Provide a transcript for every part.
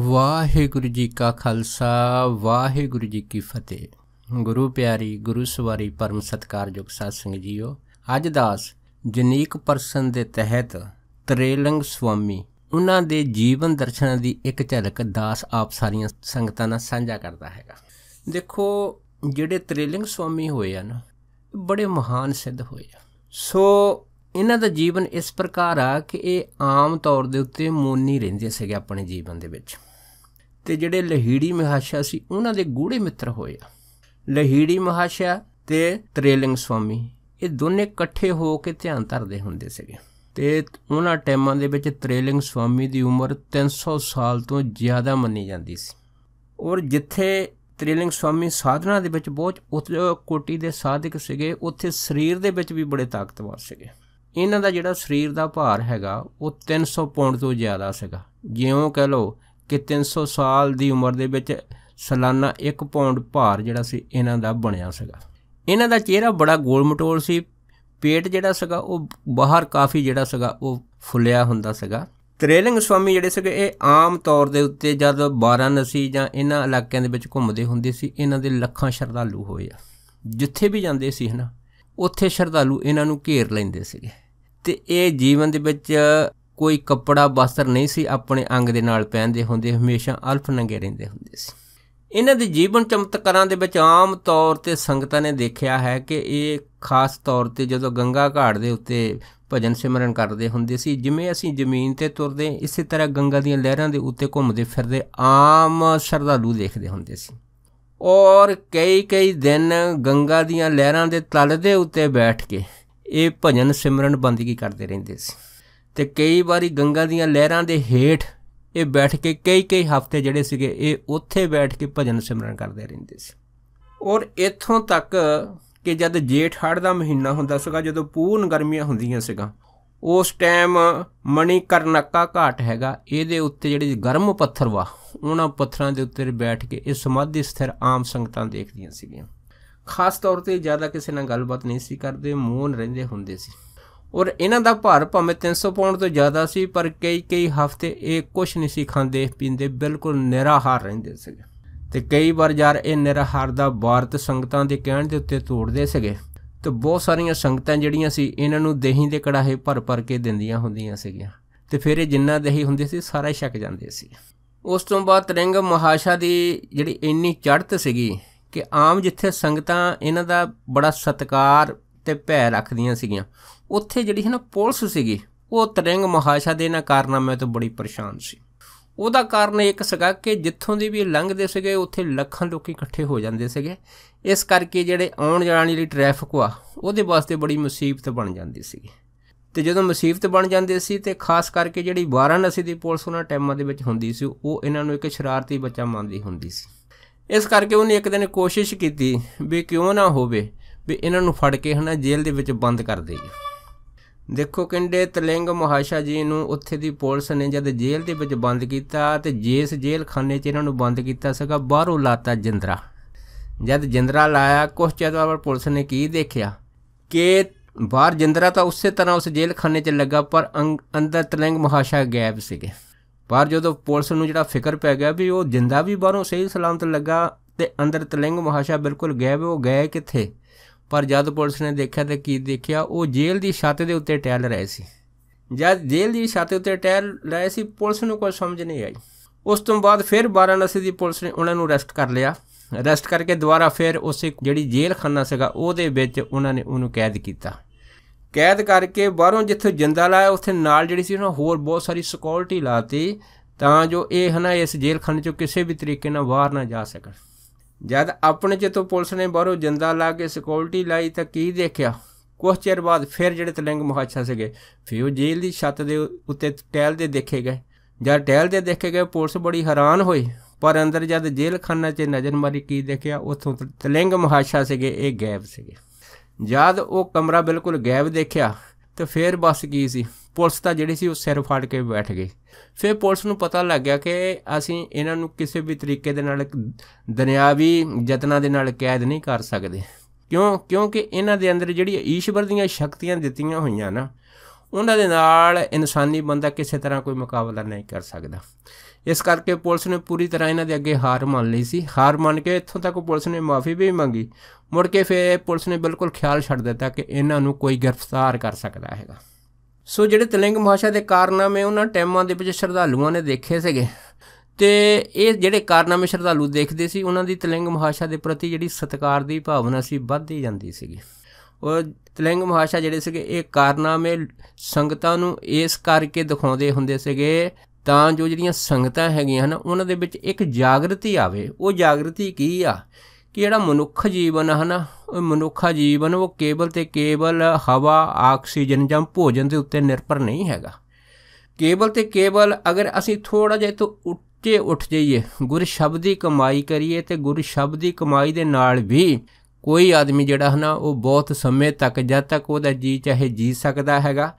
ਵਾਹਿਗੁਰੂ ਜੀ ਕਾ ਖਾਲਸਾ ਵਾਹਿਗੁਰੂ ਜੀ ਕੀ ਫਤਿਹ ਗੁਰੂ ਪਿਆਰੀ ਗੁਰੂ ਸਵਾਰੀ ਪਰਮ ਸਤਕਾਰਯੋਗ ਸਾਧ ਸੰਗ ਜੀਓ ਅੱਜ ਦਾਸ ਜਨੀਕ ਪਰਸਨ ਦੇ ਤਹਿਤ ਤ੍ਰੇਲੰਗ ਸੁਆਮੀ ਉਹਨਾਂ ਦੇ ਜੀਵਨ ਦਰਸ਼ਨ ਦੀ ਇੱਕ ਝਲਕ ਦਾਸ ਆਪ ਸਾਰੀਆਂ ਸੰਗਤਾਂ ਨਾਲ ਸਾਂਝਾ ਕਰਦਾ ਹੈਗਾ ਦੇਖੋ ਜਿਹੜੇ ਤ੍ਰੇਲੰਗ ਸੁਆਮੀ ਹੋਏ ਆ ਨਾ ਬੜੇ ਮਹਾਨ ਸਿੱਧ ਹੋਏ ਆ ਸੋ ਇਹਨਾਂ ਦਾ ਜੀਵਨ ਇਸ ਪ੍ਰਕਾਰ ਆ ਕਿ ਇਹ ਆਮ ਤੌਰ ਦੇ ਉੱਤੇ ਮੋਨੀ ਰਹਿੰਦੇ ਸੀਗੇ ਆਪਣੇ ਜੀਵਨ ਦੇ ਵਿੱਚ ਤੇ ਜਿਹੜੇ ਲਹੀੜੀ ਮਹਾਸ਼ਾ ਸੀ ਉਹਨਾਂ ਦੇ ਗੂੜੇ ਮਿੱਤਰ ਹੋਏ ਆ ਲਹੀੜੀ ਮਹਾਸ਼ਾ ਤੇ ਤ੍ਰੇਲਿੰਗ ਸਵਾਮੀ ਇਹ ਦੋਨੇ ਇਕੱਠੇ ਹੋ ਕੇ ਧਿਆਨ ਧਰਦੇ ਹੁੰਦੇ ਸੀਗੇ ਤੇ ਉਹਨਾਂ ਟਾਈਮਾਂ ਦੇ ਵਿੱਚ ਤ੍ਰੇਲਿੰਗ ਸਵਾਮੀ ਦੀ ਉਮਰ 300 ਸਾਲ ਤੋਂ ਜ਼ਿਆਦਾ ਮੰਨੀ ਜਾਂਦੀ ਸੀ ਔਰ ਜਿੱਥੇ ਤ੍ਰੇਲਿੰਗ ਸਵਾਮੀ ਸਾਧਨਾ ਦੇ ਵਿੱਚ ਬਹੁਤ ਉੱਚ ਕੋਟੀ ਦੇ ਸਾਧਕ ਸੀਗੇ ਉੱਥੇ ਸਰੀਰ ਦੇ ਵਿੱਚ ਵੀ ਬੜੇ ਤਾਕਤਵਰ ਸੀਗੇ ਇਹਨਾਂ ਦਾ ਜਿਹੜਾ ਸਰੀਰ ਦਾ ਭਾਰ ਹੈਗਾ ਉਹ 300 ਪਾਉਂਡ ਤੋਂ ਜ਼ਿਆਦਾ ਸੀਗਾ ਜਿਉਂ ਕਹ ਲੋ ਕਿ 300 ਸਾਲ ਦੀ ਉਮਰ ਦੇ ਵਿੱਚ ਸਾਲਾਨਾ 1 ਪਾਉਂਡ ਭਾਰ ਜਿਹੜਾ ਸੀ ਇਹਨਾਂ ਦਾ ਬਣਿਆ ਸੀਗਾ ਇਹਨਾਂ ਦਾ ਚਿਹਰਾ ਬੜਾ ਗੋਲ ਮਟੋਲ ਸੀ ਪੇਟ ਜਿਹੜਾ ਸੀਗਾ ਉਹ ਬਾਹਰ ਕਾਫੀ ਜਿਹੜਾ ਸੀਗਾ ਉਹ ਫੁੱਲਿਆ ਹੁੰਦਾ ਸੀਗਾ ਤ੍ਰੇਲਿੰਗ ਸਵਾਮੀ ਜਿਹੜੇ ਸੀਗੇ ਇਹ ਆਮ ਤੌਰ ਦੇ ਉੱਤੇ ਜਦ ਬਾਰਾਨਸੀ ਜਾਂ ਇਹਨਾਂ ਇਲਾਕਿਆਂ ਦੇ ਵਿੱਚ ਘੁੰਮਦੇ ਹੁੰਦੇ ਸੀ ਇਹਨਾਂ ਦੇ ਲੱਖਾਂ ਸ਼ਰਧਾਲੂ ਹੋਏ ਆ ਜਿੱਥੇ ਵੀ ਜਾਂਦੇ ਸੀ ਹਨਾ ਉੱਥੇ ਸ਼ਰਧਾਲੂ ਇਹਨਾਂ ਨੂੰ ਘੇਰ ਲੈਂਦੇ ਸੀਗੇ ਤੇ ਇਹ ਜੀਵਨ ਦੇ ਵਿੱਚ ਕੋਈ ਕੱਪੜਾ ਬਸਤਰ ਨਹੀਂ ਸੀ ਆਪਣੇ ਅੰਗ ਦੇ ਨਾਲ ਪਹਿਨਦੇ ਹੁੰਦੇ ਹਮੇਸ਼ਾ ਅਲਫ ਨੰਗੇ ਰਹਿੰਦੇ ਹੁੰਦੇ ਸੀ ਇਹਨਾਂ ਦੇ ਜੀਵਨ ਚਮਤਕਾਰਾਂ ਦੇ ਵਿੱਚ ਆਮ ਤੌਰ ਤੇ ਸੰਗਤਾਂ ਨੇ ਦੇਖਿਆ ਹੈ ਕਿ ਇਹ ਖਾਸ ਤੌਰ ਤੇ ਜਦੋਂ ਗੰਗਾ ਘਾਟ ਦੇ ਉੱਤੇ ਭਜਨ ਸਿਮਰਨ ਕਰਦੇ ਹੁੰਦੇ ਸੀ ਜਿਵੇਂ ਅਸੀਂ ਜ਼ਮੀਨ ਤੇ ਤੁਰਦੇ ਇਸੇ ਤਰ੍ਹਾਂ ਗੰਗਾ ਦੀਆਂ ਲਹਿਰਾਂ ਦੇ ਉੱਤੇ ਘੁੰਮਦੇ ਫਿਰਦੇ ਆਮ ਸ਼ਰਧਾਲੂ ਦੇਖਦੇ ਹੁੰਦੇ ਸੀ ਔਰ ਕਈ ਕਈ ਦਿਨ ਗੰਗਾ ਦੀਆਂ ਲਹਿਰਾਂ ਦੇ ਤਲ ਦੇ ਉੱਤੇ ਬੈਠ ਕੇ ਇਹ ਭਜਨ ਸਿਮਰਨ ਬੰਦਗੀ ਕਰਦੇ ਰਹਿੰਦੇ ਸੀ ਤੇ ਕਈ ਵਾਰੀ ਗੰਗਾ ਦੀਆਂ ਲਹਿਰਾਂ ਦੇ ਹੇਠ ਇਹ ਬੈਠ ਕੇ ਕਈ ਕਈ ਹਫ਼ਤੇ ਜਿਹੜੇ ਸੀਗੇ ਇਹ ਉੱਥੇ ਬੈਠ ਕੇ ਭਜਨ ਸਿਮਰਨ ਕਰਦੇ ਰਹਿੰਦੇ ਸੀ ਔਰ ਇੱਥੋਂ ਤੱਕ ਕਿ ਜਦ ਜੇਠ ਹੜ ਦਾ ਮਹੀਨਾ ਹੁੰਦਾ ਸੀਗਾ ਜਦੋਂ ਪੂਰਨ ਗਰਮੀਆਂ ਹੁੰਦੀਆਂ ਸੀਗਾ ਉਸ ਟਾਈਮ ਮਣੀ ਕਰਨਕਾ ਘਾਟ ਹੈਗਾ ਇਹਦੇ ਉੱਤੇ ਜਿਹੜੇ ਗਰਮ ਪੱਥਰ ਵਾ ਉਹਨਾਂ ਪੱਥਰਾਂ ਦੇ ਉੱਤੇ ਬੈਠ ਕੇ ਇਹ ਸਮਾਧੀ ਸਥਿਰ ਆਮ ਸੰਗਤਾਂ ਦੇਖਦੀਆਂ ਸੀਗੀਆਂ ਖਾਸ ਤੌਰ ਤੇ ਜ਼ਿਆਦਾ ਕਿਸੇ ਨਾਲ ਗੱਲਬਾਤ ਨਹੀਂ ਸੀ ਕਰਦੇ ਮੌਨ ਰਹਿੰਦੇ ਹੁੰਦੇ ਸੀ ਔਰ ਇਹਨਾਂ ਦਾ ਭਾਰ ਭਾਵੇਂ 300 ਪਾਉਂਡ ਤੋਂ ਜ਼ਿਆਦਾ ਸੀ ਪਰ ਕਈ ਕਈ ਹਫ਼ਤੇ ਇਹ ਕੁਝ ਨਹੀਂ ਸੀ ਖਾਂਦੇ ਪੀਂਦੇ ਬਿਲਕੁਲ ਨਿਰਾਹਾਰ ਰਹਿੰਦੇ ਸੀਗੇ ਤੇ ਕਈ ਵਾਰ ਯਾਰ ਇਹ ਨਿਰਾਹਾਰ ਦਾ ਭਾਰਤ ਸੰਗਤਾਂ ਦੇ ਕਹਿਣ ਦੇ ਉੱਤੇ ਤੋੜਦੇ ਸੀਗੇ ਤੇ ਬਹੁਤ ਸਾਰੀਆਂ ਸੰਗਤਾਂ ਜਿਹੜੀਆਂ ਸੀ ਇਹਨਾਂ ਨੂੰ ਦਹੀਂ ਦੇ ਕੜਾਹੇ ਭਰ ਭਰ ਕੇ ਦਿੰਦੀਆਂ ਹੁੰਦੀਆਂ ਸੀਗੀਆਂ ਤੇ ਫਿਰ ਇਹ ਜਿੰਨਾ ਦਹੀਂ ਹੁੰਦੇ ਸੀ ਸਾਰਾ ਛੱਕ ਜਾਂਦੇ ਸੀ ਉਸ ਤੋਂ ਬਾਅਦ ਤਰਿੰਗ ਮਹਾਸ਼ਾ ਦੀ ਜਿਹੜੀ ਇੰਨੀ ਚੜ੍ਹਤ ਸੀਗੀ ਕਿ ਆਮ ਜਿੱਥੇ ਸੰਗਤਾਂ ਇਹਨਾਂ ਦਾ ਬੜਾ ਸਤਕਾਰ ਤੇ ਭੈ ਰੱਖਦੀਆਂ ਸੀਗੀਆਂ ਉੱਥੇ ਜਿਹੜੀ ਹੈ ਨਾ ਪੁਲਿਸ ਸੀਗੀ ਉਹ ਤਰੰਗ ਮਹਾਸ਼ਾ ਦੇ ਇਹਨਾਂ ਕਾਰਨਾਮੇ ਤੋਂ ਬੜੀ ਪਰੇਸ਼ਾਨ ਸੀ ਉਹਦਾ ਕਾਰਨ ਇੱਕ ਸੀਗਾ ਕਿ ਜਿੱਥੋਂ ਦੀ ਵੀ ਲੰਘਦੇ ਸੀਗੇ ਉੱਥੇ ਲੱਖਾਂ ਲੋਕ ਇਕੱਠੇ ਹੋ ਜਾਂਦੇ ਸੀਗੇ ਇਸ ਕਰਕੇ ਜਿਹੜੇ ਆਉਣ ਜਾਣ ਵਾਲੀ ਟ੍ਰੈਫਿਕ ਆ ਉਹਦੇ ਵਾਸਤੇ ਬੜੀ ਮੁਸੀਬਤ ਬਣ ਜਾਂਦੀ ਸੀ ਤੇ ਜਦੋਂ ਮੁਸੀਬਤ ਬਣ ਜਾਂਦੀ ਸੀ ਤੇ ਖਾਸ ਕਰਕੇ ਜਿਹੜੀ ਅਸੀਂ ਦੀ ਪੁਲਿਸ ਉਹਨਾਂ ਟਾਈਮਾਂ ਦੇ ਵਿੱਚ ਹੁੰਦੀ ਸੀ ਉਹ ਇਹਨਾਂ ਨੂੰ ਇੱਕ ਸ਼ਰਾਰਤੀ ਬੱਚਾ ਮੰਨਦੀ ਹੁੰਦੀ ਸੀ ਇਸ ਕਰਕੇ ਉਹਨੇ ਇੱਕ ਦਿਨ ਕੋਸ਼ਿਸ਼ ਕੀਤੀ ਵੀ ਕਿਉਂ ਨਾ ਹੋਵੇ ਵੀ ਇਹਨਾਂ ਨੂੰ ਫੜ ਕੇ ਹਨਾ ਜੇਲ੍ਹ ਦੇ ਵਿੱਚ ਬੰਦ ਕਰ ਦੇਈਏ ਦੇਖੋ ਕਿੰਡੇ ਤਲਿੰਗ ਮਹਾਸ਼ਾ ਜੀ ਨੂੰ ਉੱਥੇ ਦੀ ਪੁਲਿਸ ਨੇ ਜਦ ਜੇਲ੍ਹ ਦੇ ਵਿੱਚ ਬੰਦ ਕੀਤਾ ਤੇ ਜੇਸ ਜੇਲ੍ਹ ਖਾਨੇ 'ਚ ਇਹਨਾਂ ਨੂੰ ਬੰਦ ਕੀਤਾ ਸੀਗਾ ਬਾਹਰੋਂ ਲਾਤਾ ਜਿੰਦਰਾ ਜਦ ਜਿੰਦਰਾ ਲਾਇਆ ਕੁਛ ਚਿਰ ਬਾਅਦ ਪੁਲਿਸ ਨੇ ਕੀ ਦੇਖਿਆ ਕਿ ਬਾਹਰ ਜਿੰਦਰਾ ਤਾਂ ਉਸੇ ਤਰ੍ਹਾਂ ਉਸ ਜੇਲ੍ਹ ਖਾਨੇ 'ਚ ਲੱਗਾ ਪਰ ਅੰਦਰ ਤਲਿੰਗ ਮਹਾਸ਼ਾ ਗਾਇਬ ਸੀਗੇ ਪਰ ਜਦੋਂ ਪੁਲਿਸ ਨੂੰ ਜਿਹੜਾ ਫਿਕਰ ਪੈ ਗਿਆ ਵੀ ਉਹ ਜਿੰਦਾ ਵੀ ਬਾਹਰੋਂ ਸਹੀ ਸਲਾਮਤ ਲੱਗਾ ਤੇ ਅੰਦਰ ਤਲਿੰਗ ਮਹਾਸ਼ਾ ਬਿਲਕੁਲ ਗਾਇਬ ਹੋ ਗਏ ਕਿੱਥੇ ਪਰ ਜਦ ਪੁਲਿਸ ਨੇ ਦੇਖਿਆ ਤੇ ਕੀ ਦੇਖਿਆ ਉਹ ਜੇਲ੍ਹ ਦੀ ਛੱਤ ਦੇ ਉੱਤੇ ਟਹਿਲ ਰਹੇ ਸੀ ਜਦ ਜੇਲ੍ਹ ਦੀ ਛੱਤ ਉੱਤੇ ਟਹਿਲ ਰਹੇ ਸੀ ਪੁਲਿਸ ਨੂੰ ਕੋਈ ਸਮਝ ਨਹੀਂ ਆਈ ਉਸ ਤੋਂ ਬਾਅਦ ਫਿਰ ਬਾਰਾਨਸੀ ਦੀ ਪੁਲਿਸ ਨੇ ਉਹਨਾਂ ਨੂੰ ਅਰੈਸਟ ਕਰ ਲਿਆ ਅਰੈਸਟ ਕਰਕੇ ਦੁਬਾਰਾ ਫਿਰ ਉਸੇ ਜਿਹੜੀ ਜੇਲ੍ਹ ਖਾਨਾ ਸੀਗਾ ਉਹਦੇ ਵਿੱਚ ਉਹਨਾਂ ਨੇ ਉਹਨੂੰ ਕੈਦ ਕੀਤਾ ਕੈਦ ਕਰਕੇ ਬਾਹਰੋਂ ਜਿੱਥੇ ਜਿੰਦਾ ਲਾਇਆ ਉੱਥੇ ਨਾਲ ਜਿਹੜੀ ਸੀ ਉਹਨਾਂ ਹੋਰ ਬਹੁਤ ਸਾਰੀ ਸਿਕਿਉਰਿਟੀ ਲਾਤੀ ਤਾਂ ਜੋ ਇਹ ਹਨਾ ਇਸ ਜੇਲ੍ਹਖਾਨੇ ਚੋਂ ਕਿਸੇ ਵੀ ਤਰੀਕੇ ਨਾਲ ਬਾਹਰ ਨਾ ਜਾ ਸਕਣ ਜਦ ਆਪਣੇ ਜਿੱਥੋਂ ਪੁਲਿਸ ਨੇ ਬਾਹਰੋਂ ਜਿੰਦਾ ਲਾ ਕੇ ਸਿਕਿਉਰਿਟੀ ਲਾਈ ਤਾਂ ਕੀ ਦੇਖਿਆ ਕੁਝ ਚਿਰ ਬਾਅਦ ਫਿਰ ਜਿਹੜੇ ਤਲਿੰਗ ਮੁਹਾਸ਼ਾ ਸੀਗੇ ਫਿਰ ਉਹ ਜੇਲ੍ਹ ਦੀ ਛੱਤ ਦੇ ਉੱਤੇ ਟਹਿਲ ਦੇ ਦੇਖੇ ਗਏ ਜਦ ਟਹਿਲ ਦੇ ਦੇਖੇ ਗਏ ਪੁਲਿਸ ਬੜੀ ਹੈਰਾਨ ਹੋਈ ਪਰ ਅੰਦਰ ਜਦ ਜੇਲ੍ਹਖਾਨਾ 'ਚ ਨਜ਼ਰ ਮਾਰੀ ਕੀ ਦੇਖਿਆ ਉੱਥੋਂ ਤਲਿੰਗ ਮੁਹਾਸ਼ਾ ਸੀਗੇ ਇਹ ਗਾਇਬ ਸੀਗੇ ਜਦ ਉਹ ਕਮਰਾ ਬਿਲਕੁਲ ਗਾਇਬ ਦੇਖਿਆ ਤੇ ਫੇਰ ਬਸ ਕੀ ਸੀ ਪੁਲਿਸ ਤਾਂ ਜਿਹੜੀ ਸੀ ਉਹ ਸਿਰ ਫਾੜ ਕੇ ਬੈਠ ਗਈ ਫਿਰ ਪੁਲਿਸ ਨੂੰ ਪਤਾ ਲੱਗ ਗਿਆ ਕਿ ਅਸੀਂ ਇਹਨਾਂ ਨੂੰ ਕਿਸੇ ਵੀ ਤਰੀਕੇ ਦੇ ਨਾਲ ਦੁਨਿਆਵੀ ਯਤਨਾਂ ਦੇ ਨਾਲ ਕੈਦ ਨਹੀਂ ਕਰ ਸਕਦੇ ਕਿਉਂ ਕਿਉਂਕਿ ਇਹਨਾਂ ਦੇ ਅੰਦਰ ਜਿਹੜੀ ਈਸ਼ਵਰ ਦੀਆਂ ਸ਼ਕਤੀਆਂ ਦਿੱਤੀਆਂ ਹੋਈਆਂ ਨਾ ਉਹਨਾਂ ਦੇ ਨਾਲ ਇਨਸਾਨੀ ਬੰਦਾ ਕਿਸੇ ਤਰ੍ਹਾਂ ਕੋਈ ਮੁਕਾਬਲਾ ਨਹੀਂ ਕਰ ਸਕਦਾ ਇਸ ਕਰਕੇ ਪੁਲਿਸ ਨੇ ਪੂਰੀ ਤਰ੍ਹਾਂ ਇਹਨਾਂ ਦੇ ਅੱਗੇ ਹਾਰ ਮੰਨ ਲਈ ਸੀ ਹਾਰ ਮੰਨ ਕੇ ਇੱਥੋਂ ਤੱਕ ਪੁਲਿਸ ਨੇ ਮਾਫੀ ਵੀ ਮੰਗੀ ਮੁੜ ਕੇ ਫਿਰ ਪੁਲਿਸ ਨੇ ਬਿਲਕੁਲ ਖਿਆਲ ਛੱਡ ਦਿੱਤਾ ਕਿ ਇਹਨਾਂ ਨੂੰ ਕੋਈ ਗ੍ਰਿਫਤਾਰ ਕਰ ਸਕਦਾ ਹੈਗਾ ਸੋ ਜਿਹੜੇ ਤਲਿੰਗ ਮਹਾਸ਼ਾ ਦੇ ਕਾਰਨਾਮੇ ਉਹਨਾਂ ਟਾਈਮਾਂ ਦੇ ਵਿੱਚ ਸ਼ਰਧਾਲੂਆਂ ਨੇ ਦੇਖੇ ਸੀਗੇ ਤੇ ਇਹ ਜਿਹੜੇ ਕਾਰਨਾਮੇ ਸ਼ਰਧਾਲੂ ਦੇਖਦੇ ਸੀ ਉਹਨਾਂ ਦੀ ਤਲਿੰਗ ਮਹਾਸ਼ਾ ਦੇ ਪ੍ਰਤੀ ਜਿਹੜੀ ਸਤਿਕਾਰ ਦੀ ਭਾਵਨਾ ਸੀ ਵੱਧਦੀ ਜਾਂਦੀ ਸੀਗੀ ਉਹ ਤਲਿੰਗ ਮਹਾਸ਼ਾ ਜਿਹੜੇ ਸੀਗੇ ਇਹ ਕਾਰਨਾਮੇ ਸੰਗਤਾਂ ਨੂੰ ਇਸ ਕਰਕੇ ਦਿਖਾਉਂਦੇ ਹੁੰਦੇ ਸੀਗੇ ਤਾਂ ਜੋ ਜਿਹੜੀਆਂ ਸੰਗਤਾਂ ਹੈਗੀਆਂ ਹਨ ਉਹਨਾਂ ਦੇ ਵਿੱਚ ਇੱਕ ਜਾਗਰਤੀ ਆਵੇ ਉਹ ਜਾਗਰਤੀ ਕੀ ਆ ਕਿ ਜਿਹੜਾ ਮਨੁੱਖ ਜੀਵਨ ਹਨ ਉਹ ਮਨੁੱਖਾ ਜੀਵਨ ਉਹ ਕੇਵਲ ਤੇ ਕੇਵਲ ਹਵਾ ਆਕਸੀਜਨ ਜਾਂ ਭੋਜਨ ਦੇ ਉੱਤੇ ਨਿਰਭਰ ਨਹੀਂ ਹੈਗਾ ਕੇਵਲ ਤੇ ਕੇਵਲ ਅਗਰ ਅਸੀਂ ਥੋੜਾ ਜਿਹਾ ਤੋਂ ਉੱਚੇ ਉੱਠ ਜਾਈਏ ਗੁਰ ਸ਼ਬਦ ਦੀ ਕਮਾਈ ਕਰੀਏ ਤੇ ਗੁਰ ਸ਼ਬਦ ਦੀ ਕਮਾਈ ਦੇ ਨਾਲ ਵੀ ਕੋਈ ਆਦਮੀ ਜਿਹੜਾ ਨਾ ਉਹ ਬਹੁਤ ਸਮੇਂ ਤੱਕ ਜਦ ਤੱਕ ਉਹਦਾ ਜੀ ਚਾਹੇ ਜੀ ਸਕਦਾ ਹੈਗਾ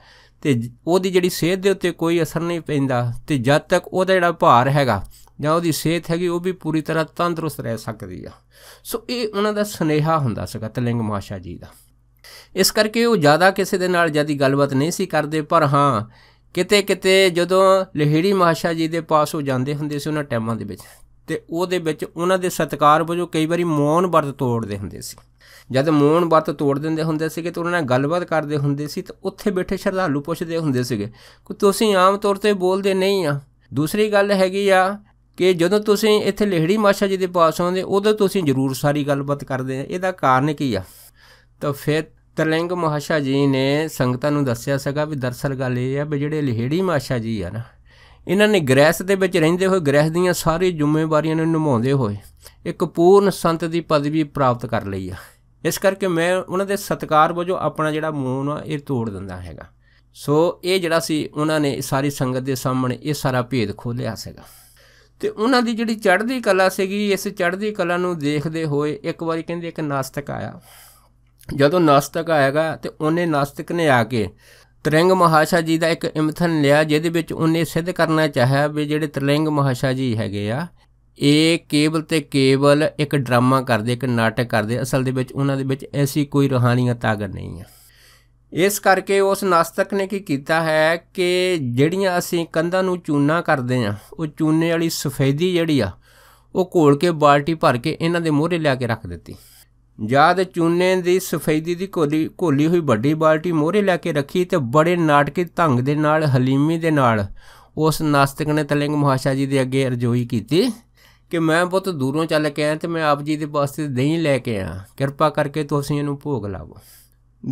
ਤੇ ਉਹਦੀ ਜਿਹੜੀ ਸਿਹਤ ਦੇ ਉੱਤੇ ਕੋਈ ਅਸਰ ਨਹੀਂ ਪੈਂਦਾ ਤੇ ਜਦ ਤੱਕ ਉਹਦਾ ਜਿਹੜਾ ਭਾਰ ਹੈਗਾ ਜਾਂ ਉਹਦੀ ਸਿਹਤ ਹੈਗੀ ਉਹ ਵੀ ਪੂਰੀ ਤਰ੍ਹਾਂ ਤੰਦਰੁਸਤ ਰਹਿ ਸਕਦੀ ਆ ਸੋ ਇਹ ਉਹਨਾਂ ਦਾ ਸਨੇਹਾ ਹੁੰਦਾ ਸੀਗਾ ਤਲਿੰਗ ਮਾਸ਼ਾ ਜੀ ਦਾ ਇਸ ਕਰਕੇ ਉਹ ਜ਼ਿਆਦਾ ਕਿਸੇ ਦੇ ਨਾਲ ਜਿਆਦੀ ਗੱਲਬਾਤ ਨਹੀਂ ਸੀ ਕਰਦੇ ਪਰ ਹਾਂ ਕਿਤੇ ਕਿਤੇ ਜਦੋਂ ਲਹਿੜੀ ਮਾਸ਼ਾ ਜੀ ਦੇ ਪਾਸ ਉਹ ਜਾਂਦੇ ਹੁੰਦੇ ਸੀ ਉਹਨਾਂ ਟਾਈਮਾਂ ਦੇ ਵਿੱਚ ਤੇ ਉਹਦੇ ਵਿੱਚ ਉਹਨਾਂ ਦੇ ਸਤਕਾਰ ਵਜੋਂ ਕਈ ਵਾਰੀ ਮੌਨ ਵਰਤ ਤੋੜਦੇ ਹੁੰਦੇ ਸੀ ਜਦ ਮੋਣ ਬਤ ਤੋੜ ਦਿੰਦੇ ਹੁੰਦੇ ਸੀਗੇ ਤੇ ਉਹਨਾਂ ਨਾਲ ਗੱਲਬਾਤ ਕਰਦੇ ਹੁੰਦੇ ਸੀ ਤੇ ਉੱਥੇ ਬੈਠੇ ਸ਼ਰਧਾਲੂ ਪੁੱਛਦੇ ਹੁੰਦੇ ਸੀਗੇ ਕਿ ਤੁਸੀਂ ਆਮ ਤੌਰ ਤੇ ਬੋਲਦੇ ਨਹੀਂ ਆ ਦੂਸਰੀ ਗੱਲ ਹੈਗੀ ਆ ਕਿ ਜਦੋਂ ਤੁਸੀਂ ਇੱਥੇ ਲਿਹੜੀ ਮਾਸ਼ਾ ਜੀ ਦੇ ਪਾਸ ਆਉਂਦੇ ਉਦੋਂ ਤੁਸੀਂ ਜ਼ਰੂਰ ਸਾਰੀ ਗੱਲਬਾਤ ਕਰਦੇ ਆ ਇਹਦਾ ਕਾਰਨ ਕੀ ਆ ਤਾਂ ਫਿਰ ਤਰਲਿੰਗ ਮਹਾਸ਼ਾ ਜੀ ਨੇ ਸੰਗਤਾਂ ਨੂੰ ਦੱਸਿਆ ਸਗਾ ਵੀ ਦਰਸਲ ਗੱਲ ਇਹ ਆ ਵੀ ਜਿਹੜੇ ਲਿਹੜੀ ਮਾਸ਼ਾ ਜੀ ਆ ਨਾ ਇਹਨਾਂ ਨੇ ਗ੍ਰਹਿਸ ਦੇ ਵਿੱਚ ਰਹਿੰਦੇ ਹੋਏ ਗ੍ਰਹਿਸ ਦੀਆਂ ਸਾਰੀਆਂ ਜ਼ਿੰਮੇਵਾਰੀਆਂ ਨੂੰ ਨਿਭਾਉਂਦੇ ਹੋਏ ਇੱਕ ਪੂਰਨ ਸੰਤ ਦੀ ਪਦਵੀ ਪ੍ਰਾਪਤ ਕਰ ਲਈ ਆ ਇਸ ਕਰਕੇ ਮੈਂ ਉਹਨਾਂ ਦੇ ਸਤਕਾਰ ਵਜੋਂ ਆਪਣਾ ਜਿਹੜਾ ਮੂਨ ਆ ਇਹ ਤੋੜ ਦਿੰਦਾ ਹੈਗਾ ਸੋ ਇਹ ਜਿਹੜਾ ਸੀ ਉਹਨਾਂ ਨੇ ਸਾਰੀ ਸੰਗਤ ਦੇ ਸਾਹਮਣੇ ਇਹ ਸਾਰਾ ਭੇਦ ਖੋਲਿਆ ਸੀਗਾ ਤੇ ਉਹਨਾਂ ਦੀ ਜਿਹੜੀ ਚੜ੍ਹਦੀ ਕਲਾ ਸੀਗੀ ਇਸ ਚੜ੍ਹਦੀ ਕਲਾ ਨੂੰ ਦੇਖਦੇ ਹੋਏ ਇੱਕ ਵਾਰੀ ਕਹਿੰਦੇ ਇੱਕ ਨਾਸਤਕ ਆਇਆ ਜਦੋਂ ਨਾਸਤਕ ਆਇਆਗਾ ਤੇ ਉਹਨੇ ਨਾਸਤਕ ਨੇ ਆ ਕੇ ਤ੍ਰਿੰਗ ਮਹਾਸ਼ਾ ਜੀ ਦਾ ਇੱਕ ਇਮਥਨ ਲਿਆ ਜਿਹਦੇ ਵਿੱਚ ਉਹਨੇ ਸਿੱਧ ਕਰਨਾ ਚਾਹਿਆ ਵੀ ਜਿਹੜੇ ਤ੍ਰਿੰਗ ਮਹਾਸ਼ਾ ਜੀ ਹੈਗੇ ਆ ਇਹ ਕੇਵਲ ਤੇ ਕੇਵਲ ਇੱਕ ਡਰਾਮਾ ਕਰਦੇ ਇੱਕ ਨਾਟਕ ਕਰਦੇ ਅਸਲ ਦੇ ਵਿੱਚ ਉਹਨਾਂ ਦੇ ਵਿੱਚ ਐਸੀ ਕੋਈ ਰੋਹਾਨੀਅਤ ਤਾਕਤ ਨਹੀਂ ਹੈ ਇਸ ਕਰਕੇ ਉਸ ਨਾਸਤਕ ਨੇ ਕੀ ਕੀਤਾ ਹੈ ਕਿ ਜਿਹੜੀਆਂ ਅਸੀਂ ਕੰਧਾਂ ਨੂੰ ਚੂਨਾ ਕਰਦੇ ਆ ਉਹ ਚੂਨੇ ਵਾਲੀ ਸਫੈਦੀ ਜਿਹੜੀ ਆ ਉਹ ਘੋਲ ਕੇ ਬਾਲਟੀ ਭਰ ਕੇ ਇਹਨਾਂ ਦੇ ਮੋਹਰੇ ਲਿਆ ਕੇ ਰੱਖ ਦਿੱਤੀ ਜਾਦ ਚੂਨੇ ਦੀ ਸਫੈਦੀ ਦੀ ਕੋਲੀ ਕੋਲੀ ਹੋਈ ਵੱਡੀ ਬਾਲਟੀ ਮੋਹਰੇ ਲਿਆ ਕੇ ਰੱਖੀ ਤੇ ਬੜੇ ਨਾਟਕੀ ਢੰਗ ਦੇ ਨਾਲ ਹਲੀਮੀ ਦੇ ਨਾਲ ਉਸ ਨਾਸਤਿਕ ਨੇ ਤਲਿੰਗ ਮਹਾਸ਼ਾ ਜੀ ਦੇ ਅੱਗੇ ਅਰਜ਼ੋਈ ਕੀਤੀ ਕਿ ਮੈਂ ਬਹੁਤ ਦੂਰੋਂ ਚੱਲ ਕੇ ਆਇਆ ਤੇ ਮੈਂ ਆਪ ਜੀ ਦੇ ਵਾਸਤੇ ਦਹੀਂ ਲੈ ਕੇ ਆਇਆ ਕਿਰਪਾ ਕਰਕੇ ਤੁਸੀਂ ਇਹਨੂੰ ਭੋਗ ਲਾਓ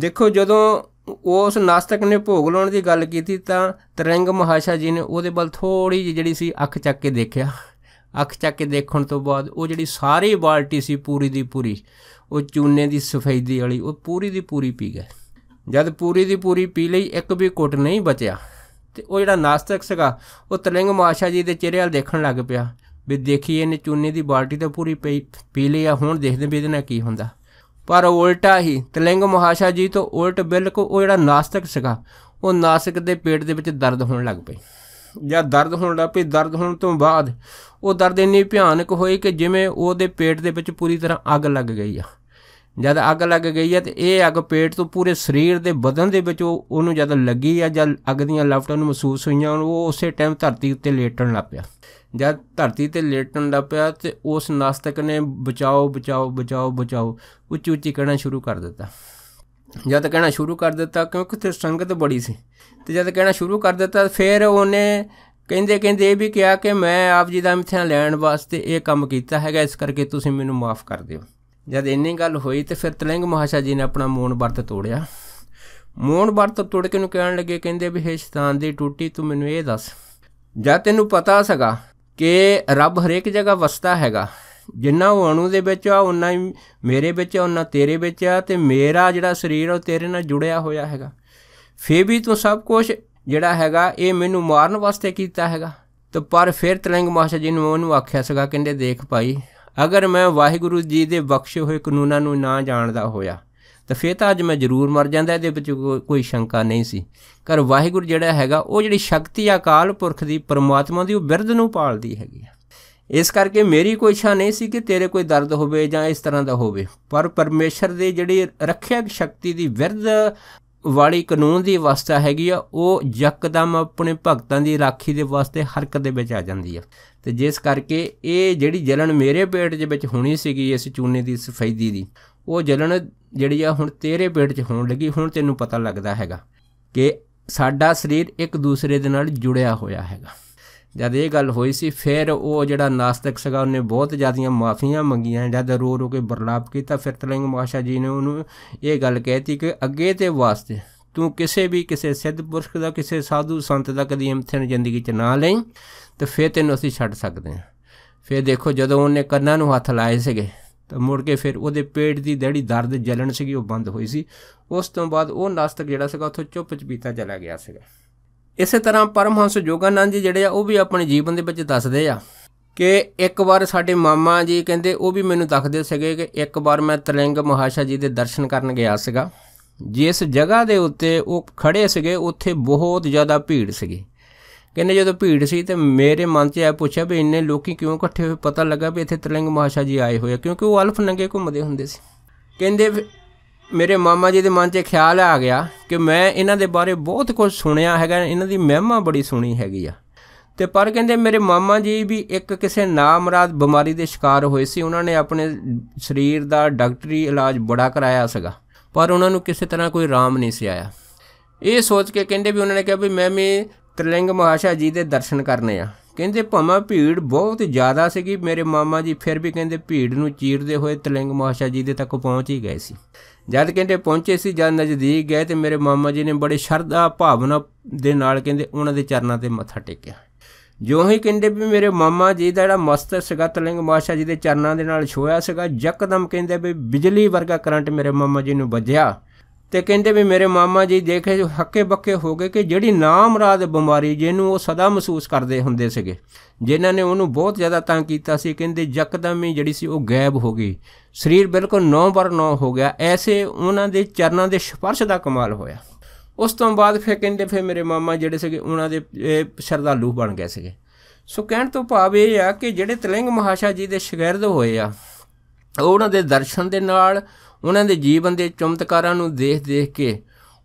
ਦੇਖੋ ਜਦੋਂ ਉਸ ਨਾਸਤਕ ਨੇ ਭੋਗ ਲਾਉਣ ਦੀ ਗੱਲ ਕੀਤੀ ਤਾਂ ਤਰੰਗ ਮਹਾਸ਼ਾ ਜੀ ਨੇ ਉਹਦੇ ਵੱਲ ਥੋੜੀ ਜਿਹੀ ਜਿਹੜੀ ਸੀ ਅੱਖ ਚੱਕ ਕੇ ਦੇਖਿਆ ਅੱਖ ਚੱਕ ਕੇ ਦੇਖਣ ਤੋਂ ਬਾਅਦ ਉਹ ਜਿਹੜੀ ਸਾਰੀ ਬਾਲਟੀ ਸੀ ਪੂਰੀ ਦੀ ਪੂਰੀ ਉਹ ਚੂਨੇ ਦੀ ਸਫੈਦੀ ਵਾਲੀ ਉਹ ਪੂਰੀ ਦੀ ਪੂਰੀ ਪੀ ਗਏ ਜਦ ਪੂਰੀ ਦੀ ਪੂਰੀ ਪੀ ਲਈ ਇੱਕ ਵੀ ਘੁੱਟ ਨਹੀਂ ਬਚਿਆ ਤੇ ਉਹ ਜਿਹੜਾ ਨਾਸਤਕ ਸੀਗਾ ਉਹ ਤਲਿੰਗ ਮਹਾਸ਼ਾ ਜੀ ਦੇ ਚਿਹਰੇ ਵੱਲ ਦੇਖਣ ਲੱਗ ਪਿਆ ਵੀ ਦੇਖੀ ਇਹਨੇ ਚੂਨੇ ਦੀ ਬਾਲਟੀ ਤਾਂ ਪੂਰੀ ਪੀ ਲਈ ਆ ਹੁਣ ਦੇਖਦੇ ਵੀ ਇਹਦੇ ਨਾਲ ਕੀ ਹੁੰਦਾ ਪਰ ਉਲਟਾ ਹੀ ਤਲਿੰਗ ਮਹਾਸ਼ਾ ਜੀ ਤੋਂ ਉਲਟ ਬਿਲਕੁਲ ਉਹ ਜਿਹੜਾ ਨਾਸਤਕ ਸੀਗਾ ਉਹ ਨਾਸਕ ਦੇ ਪੇਟ ਦੇ ਵਿੱਚ ਦਰਦ ਹੋਣ ਲੱਗ ਪਈ ਜਾਂ ਦਰਦ ਹੋਣ ਲੱਗ ਪਈ ਦਰਦ ਹੋਣ ਤੋਂ ਬਾਅਦ ਉਹ ਦਰਦ ਇੰਨੀ ਭਿਆਨਕ ਹੋਈ ਕਿ ਜਿਵੇਂ ਉਹਦੇ ਪੇਟ ਦੇ ਵਿੱਚ ਪੂਰੀ ਤਰ੍ਹਾਂ ਅੱਗ ਲੱਗ ਗਈ ਆ ਜਦ ਅੱਗ ਲੱਗ ਗਈ ਹੈ ਤੇ ਇਹ ਅੱਗ ਪੇਟ ਤੋਂ ਪੂਰੇ ਸਰੀਰ ਦੇ ਬਦਨ ਦੇ ਵਿੱਚ ਉਹਨੂੰ ਜਦ ਲੱਗੀ ਆ ਜਦ ਅੱਗ ਦੀਆਂ ਲਫਟਾਂ ਨੂੰ ਮਹਿਸੂਸ ਹੋਈਆਂ ਉਹ ਉਸੇ ਟਾਈਮ ਧਰਤੀ ਉੱਤੇ ਲੇਟਣ ਲੱਗ ਪਿਆ ਜਦ ਧਰਤੀ ਤੇ ਲੇਟਣ ਲੱਗ ਪਿਆ ਤੇ ਉਸ ਨਾਸਤਕ ਨੇ ਬਚਾਓ ਬਚਾਓ ਬਚਾਓ ਬਚਾਓ ਉੱਚੀ ਉੱਚੀ ਕਹਿਣਾ ਸ਼ੁਰੂ ਕਰ ਦਿੱਤਾ ਜਦ ਕਹਿਣਾ ਸ਼ੁਰੂ ਕਰ ਦਿੱਤਾ ਕਿਉਂਕਿ ਤੇ ਸੰਗਤ ਬੜੀ ਸੀ ਤੇ ਜਦ ਕਹਿਣਾ ਸ਼ੁਰੂ ਕਰ ਦਿੱਤਾ ਫਿਰ ਉਹਨੇ ਕਹਿੰਦੇ ਕਹਿੰਦੇ ਇਹ ਵੀ ਕਿਹਾ ਕਿ ਮੈਂ ਆਪ ਜੀ ਦਾ ਮਿੱਥਿਆ ਲੈਣ ਵਾਸਤੇ ਇਹ ਕੰਮ ਕੀਤਾ ਹੈਗਾ ਇਸ ਕਰਕੇ ਤੁਸੀਂ ਮੈਨੂੰ ਮਾਫ ਕਰ ਦਿਓ ਜਦ ਇੰਨੀ ਗੱਲ ਹੋਈ ਤੇ ਫਿਰ ਤਲਿੰਗ ਮਹਾਸ਼ਾ ਜੀ ਨੇ ਆਪਣਾ ਮੂਨ ਵਰਤ ਤੋੜਿਆ ਮੂਨ ਵਰਤ ਤੋੜ ਕੇ ਨੂੰ ਕਹਿਣ ਲੱਗੇ ਕਹਿੰਦੇ ਵੀ ਹੇ ਸ਼ੈਤਾਨ ਦੀ ਟੂਟੀ ਤੂੰ ਮੈਨੂੰ ਇਹ ਦੱਸ ਜਾਂ ਤੈਨੂੰ ਪਤਾ ਸਗਾ ਕਿ ਰੱਬ ਹਰੇਕ ਜਗ੍ਹਾ ਵਸਦਾ ਹੈਗਾ ਜਿੰਨਾ ਉਹ ਅਣੂ ਦੇ ਵਿੱਚ ਆ ਉਨਾ ਹੀ ਮੇਰੇ ਵਿੱਚ ਆ ਉਨਾ ਤੇਰੇ ਵਿੱਚ ਆ ਤੇ ਮੇਰਾ ਜਿਹੜਾ ਸਰੀਰ ਉਹ ਤੇਰੇ ਨਾਲ ਜੁੜਿਆ ਹੋਇਆ ਹੈਗਾ ਫੇਰ ਵੀ ਤੂੰ ਸਭ ਕੁਝ ਜਿਹੜਾ ਹੈਗਾ ਇਹ ਮੈਨੂੰ ਮਾਰਨ ਵਾਸਤੇ ਕੀਤਾ ਹੈਗਾ ਤੇ ਪਰ ਫਿਰ ਤਲੰਗ ਮਹਾਸ਼ਾ ਜੀ ਨੂੰ ਉਹਨੂੰ ਆਖਿਆ ਸੀਗਾ ਕਹਿੰਦੇ ਦੇਖ ਭਾਈ ਅਗਰ ਮੈਂ ਵਾਹਿਗੁਰੂ ਜੀ ਦੇ ਬਖਸ਼ੇ ਹੋਏ ਕਾਨੂੰਨਾਂ ਨੂੰ ਨਾ ਜਾਣਦਾ ਹੋਇਆ ਤਾਂ ਫਿਰ ਤਾਂ ਅੱਜ ਮੈਂ ਜ਼ਰੂਰ ਮਰ ਜਾਂਦਾ ਇਹਦੇ ਵਿੱਚ ਕੋਈ ਸ਼ੰਕਾ ਨਹੀਂ ਸੀ ਕਰ ਵਾਹਿਗੁਰੂ ਜਿਹੜਾ ਹੈਗਾ ਉਹ ਜਿਹੜੀ ਸ਼ਕਤੀ ਆਕਾਲ ਪੁਰਖ ਦੀ ਪਰਮਾਤਮਾ ਦੀ ਉਹ ਬਿਰਧ ਨੂੰ ਪਾਲਦੀ ਹੈਗੀ ਇਸ ਕਰਕੇ ਮੇਰੀ ਕੋਈ ਇੱਛਾ ਨਹੀਂ ਸੀ ਕਿ ਤੇਰੇ ਕੋਈ ਦਰਦ ਹੋਵੇ ਜਾਂ ਇਸ ਤਰ੍ਹਾਂ ਦਾ ਹੋਵੇ ਪਰ ਪਰਮੇਸ਼ਰ ਦੇ ਜਿਹੜੀ ਰੱਖਿਆ ਸ਼ਕਤੀ ਦੀ ਵਿਰਧ ਵਾਲੀ ਕਾਨੂੰਨ ਦੀ ਅਵਸਥਾ ਹੈਗੀ ਆ ਉਹ ਯਕਦਮ ਆਪਣੇ ਭਗਤਾਂ ਦੀ ਰਾਖੀ ਦੇ ਵਾਸਤੇ ਹਰਕਤ ਦੇ ਵਿੱਚ ਆ ਜਾਂਦੀ ਆ ਤੇ ਜਿਸ ਕਰਕੇ ਇਹ ਜਿਹੜੀ ਜਲਨ ਮੇਰੇ ਪੇਟ ਦੇ ਵਿੱਚ ਹੋਣੀ ਸੀਗੀ ਇਸ ਚੂਨੇ ਦੀ ਸਫੈਦੀ ਦੀ ਉਹ ਜਲਨ ਜਿਹੜੀ ਆ ਹੁਣ ਤੇਰੇ ਪੇਟ 'ਚ ਹੋਣ ਲੱਗੀ ਹੁਣ ਤੈਨੂੰ ਪਤਾ ਲੱਗਦਾ ਹੈਗਾ ਕਿ ਸਾਡਾ ਸਰੀਰ ਇੱਕ ਦੂਸਰੇ ਦੇ ਨਾਲ ਜੁੜਿਆ ਹੋਇਆ ਹੈਗਾ ਜਦ ਇਹ ਗੱਲ ਹੋਈ ਸੀ ਫਿਰ ਉਹ ਜਿਹੜਾ ਨਾਸਤਿਕ ਸਗਾ ਉਹਨੇ ਬਹੁਤ ਜ਼ਿਆਦੀਆਂ ਮਾਫੀਆਂ ਮੰਗੀਆਂ ਜਦ ਰੋ ਰੋ ਕੇ ਬਰਲਾਪ ਕੀਤਾ ਫਿਰ ਤਲਿੰਗ ਮਾਸ਼ਾ ਜੀ ਨੇ ਉਹਨੂੰ ਇਹ ਗੱਲ ਕਹਿਤੀ ਕਿ ਅੱਗੇ ਤੇ ਵਾਸਤੇ ਤੂੰ ਕਿਸੇ ਵੀ ਕਿਸੇ ਸਿੱਧ ਪੁਰਖ ਦਾ ਕਿਸੇ ਸਾਧੂ ਸੰਤ ਦਾ ਕਦੀ ਇਮਤਿਹਾਨ ਜ਼ਿੰਦਗੀ 'ਚ ਨਾ ਲਈ ਤੇ ਫਿਰ ਤੈਨੂੰ ਅਸੀਂ ਛੱਡ ਸਕਦੇ ਹਾਂ ਫਿਰ ਦੇਖੋ ਜਦੋਂ ਉਹਨੇ ਕੰਨਾਂ ਨੂੰ ਹੱਥ ਲਾਏ ਸੀਗੇ ਤਾਂ ਮੁੜ ਕੇ ਫਿਰ ਉਹਦੇ ਪੇਟ ਦੀ ਜਿਹੜੀ ਦਰਦ ਜਲਣ ਸੀਗੀ ਉਹ ਬੰਦ ਹੋਈ ਸੀ ਉਸ ਤੋਂ ਬਾਅਦ ਉਹ ਨਾਸਤਕ ਜਿਹੜਾ ਸੀਗਾ ਉੱਥੋਂ ਚੁੱਪ ਚਪੀਤਾ ਚਲਾ ਗਿਆ ਸੀਗਾ ਇਸੇ ਤਰ੍ਹਾਂ ਪਰਮਹੰਸ ਜੋਗਾਨੰਦ ਜੀ ਜਿਹੜੇ ਆ ਉਹ ਵੀ ਆਪਣੇ ਜੀਵਨ ਦੇ ਵਿੱਚ ਦੱਸਦੇ ਆ ਕਿ ਇੱਕ ਵਾਰ ਸਾਡੇ ਮਾਮਾ ਜੀ ਕਹਿੰਦੇ ਉਹ ਵੀ ਮੈਨੂੰ ਦੱਸਦੇ ਸੀਗੇ ਕਿ ਇੱਕ ਵਾਰ ਮੈਂ ਤਲਿੰਗ ਮਹਾਸ਼ਾ ਜੀ ਦੇ ਦਰਸ਼ਨ ਕਰਨ ਗਿਆ ਸੀਗਾ ਜਿਸ ਜਗ੍ਹਾ ਦੇ ਉੱਤੇ ਉਹ ਖੜੇ ਸੀਗੇ ਉੱਥੇ ਬਹੁਤ ਜ਼ਿਆਦਾ ਭੀੜ ਸੀਗੀ ਕਹਿੰਦੇ ਜਦੋਂ ਭੀੜ ਸੀ ਤੇ ਮੇਰੇ ਮਨ 'ਚ ਆ ਪੁੱਛਿਆ ਵੀ ਇੰਨੇ ਲੋਕੀ ਕਿਉਂ ਇਕੱਠੇ ਹੋਏ ਪਤਾ ਲੱਗਾ ਵੀ ਇੱਥੇ ਤਰਲਿੰਗ ਮਹਾਸ਼ਾ ਜੀ ਆਏ ਹੋਏ ਆ ਕਿਉਂਕਿ ਉਹ ਅਲਫ ਨੰਗੇ ਘੁੰਮਦੇ ਹੁੰਦੇ ਸੀ ਕਹਿੰਦੇ ਮੇਰੇ ਮਾਮਾ ਜੀ ਦੇ ਮਨ 'ਚ ਖਿਆਲ ਆ ਗਿਆ ਕਿ ਮੈਂ ਇਹਨਾਂ ਦੇ ਬਾਰੇ ਬਹੁਤ ਕੁਝ ਸੁਣਿਆ ਹੈਗਾ ਇਹਨਾਂ ਦੀ ਮਹਿਮਾ ਬੜੀ ਸੁਣੀ ਹੈਗੀ ਆ ਤੇ ਪਰ ਕਹਿੰਦੇ ਮੇਰੇ ਮਾਮਾ ਜੀ ਵੀ ਇੱਕ ਕਿਸੇ ਨਾਮਰਾਦ ਬਿਮਾਰੀ ਦੇ ਸ਼ਿਕਾਰ ਹੋਏ ਸੀ ਉਹਨਾਂ ਨੇ ਆਪਣੇ ਸਰੀਰ ਦਾ ਡਾਕਟਰੀ ਇਲਾਜ ਬੜਾ ਕਰਾਇਆ ਸੀਗਾ ਪਰ ਉਹਨਾਂ ਨੂੰ ਕਿਸੇ ਤਰ੍ਹਾਂ ਕੋਈ ਆਰਾਮ ਨਹੀਂ ਸਿਆਇਆ ਇਹ ਸੋਚ ਕੇ ਕਹਿੰਦੇ ਵੀ ਉਹਨਾਂ ਨੇ ਕਿਹਾ ਵੀ ਮੈਂ ਵੀ ਤ੍ਰਿਲਿੰਗ ਮਹਾਸ਼ਾ ਜੀ ਦੇ ਦਰਸ਼ਨ ਕਰਨੇ ਆ ਕਹਿੰਦੇ ਭਾਵੇਂ ਭੀੜ ਬਹੁਤ ਜ਼ਿਆਦਾ ਸੀਗੀ ਮੇਰੇ ਮਾਮਾ ਜੀ ਫਿਰ ਵੀ ਕਹਿੰਦੇ ਭੀੜ ਨੂੰ ਚੀਰਦੇ ਹੋਏ ਤ੍ਰਿਲਿੰਗ ਮਹਾਸ਼ਾ ਜੀ ਦੇ ਤੱਕ ਪਹੁੰਚ ਹੀ ਗਏ ਸੀ ਜਦ ਕਹਿੰਦੇ ਪਹੁੰਚੇ ਸੀ ਜਦ ਨਜ਼ਦੀਕ ਗਏ ਤੇ ਮੇਰੇ ਮਾਮਾ ਜੀ ਨੇ ਬੜੇ ਸ਼ਰਧਾ ਭਾਵਨਾ ਦੇ ਨਾਲ ਕਹਿੰਦੇ ਉਹਨਾਂ ਦੇ ਚਰਨਾਂ ਤੇ ਮੱਥਾ ਟੇਕਿਆ ਜੋ ਹੀ ਕਹਿੰਦੇ ਵੀ ਮੇਰੇ ਮਾਮਾ ਜੀ ਦਾ ਜਿਹੜਾ ਮਸਤ ਸੀਗਾ ਤਲਿੰਗ ਮਾਸ਼ਾ ਜੀ ਦੇ ਚਰਨਾਂ ਦੇ ਨਾਲ ਛੋਇਆ ਸੀਗਾ ਯਕਦਮ ਕਹਿੰਦੇ ਵੀ ਬਿਜਲੀ ਵਰਗਾ ਕਰੰਟ ਮੇਰੇ ਮਾਮਾ ਜੀ ਨੂੰ ਵੱਜਿਆ ਤੇ ਕਹਿੰਦੇ ਵੀ ਮੇਰੇ ਮਾਮਾ ਜੀ ਦੇਖੇ ਜੋ ਹੱਕੇ ਬੱਕੇ ਹੋ ਗਏ ਕਿ ਜਿਹੜੀ ਨਾਮਰਾਦ ਬਿਮਾਰੀ ਜਿਹਨੂੰ ਉਹ ਸਦਾ ਮਹਿਸੂਸ ਕਰਦੇ ਹੁੰਦੇ ਸੀਗੇ ਜਿਨ੍ਹਾਂ ਨੇ ਉਹਨੂੰ ਬਹੁਤ ਜ਼ਿਆਦਾ ਤੰਗ ਕੀਤਾ ਸੀ ਕਹਿੰਦੇ ਯਕਦਮ ਹੀ ਜਿਹੜੀ ਸੀ ਉਹ ਗਾਇਬ ਹੋ ਗਈ ਸਰੀਰ ਬਿਲਕੁਲ ਨੌ ਪਰ ਨੌ ਹੋ ਗਿਆ ਐਸੇ ਉਹਨਾਂ ਦੇ ਚਰਨਾਂ ਦੇ ਸਪਰਸ਼ ਦਾ ਕਮਾਲ ਹੋਇਆ ਉਸ ਤੋਂ ਬਾਅਦ ਫਿਰ ਕਹਿੰਦੇ ਫਿਰ ਮੇਰੇ ਮਾਮਾ ਜਿਹੜੇ ਸੀਗੇ ਉਹਨਾਂ ਦੇ ਸ਼ਰਧਾਲੂ ਬਣ ਗਏ ਸੀਗੇ ਸੋ ਕਹਿਣ ਤੋਂ ਭਾਵ ਇਹ ਆ ਕਿ ਜਿਹੜੇ ਤਲਿੰਗ ਮਹਾਸ਼ਾ ਜੀ ਦੇ ਸ਼ਗਿਰਦ ਹੋਏ ਆ ਉਹਨਾਂ ਦੇ ਦਰਸ਼ਨ ਦੇ ਨਾਲ ਉਹਨਾਂ ਦੇ ਜੀਵਨ ਦੇ ਚਮਤਕਾਰਾਂ ਨੂੰ ਦੇਖ-ਦੇਖ ਕੇ